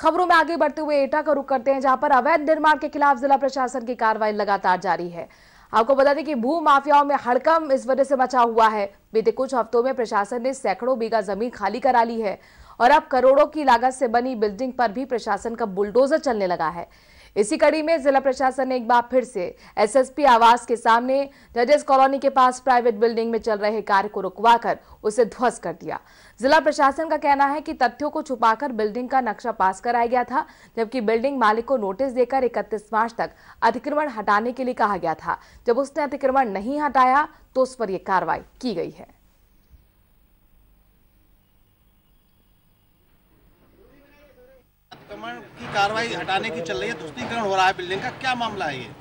खबरों में आगे बढ़ते हुए एटा का रुख करते हैं जहां पर अवैध निर्माण के खिलाफ जिला प्रशासन की कार्रवाई लगातार जारी है आपको बता दें कि भू माफियाओं में हड़कम इस वजह से मचा हुआ है बीते कुछ हफ्तों में प्रशासन ने सैकड़ों बीघा जमीन खाली करा ली है और अब करोड़ों की लागत से बनी बिल्डिंग पर भी प्रशासन का बुलडोजर चलने लगा है इसी कड़ी में जिला प्रशासन ने एक बार फिर से एसएसपी आवास के सामने जजेस कॉलोनी के पास प्राइवेट बिल्डिंग में चल रहे कार्य को रुकवाकर उसे ध्वस्त कर दिया जिला प्रशासन का कहना है कि तथ्यों को छुपाकर बिल्डिंग का नक्शा पास कराया गया था जबकि बिल्डिंग मालिक को नोटिस देकर इकतीस मार्च तक अतिक्रमण हटाने के लिए कहा गया था जब उसने अतिक्रमण नहीं हटाया तो उस पर यह कार्रवाई की गई है आक्रमण की कार्रवाई हटाने की चल रही है तुष्टिकरण हो रहा है बिल्डिंग का क्या मामला है ये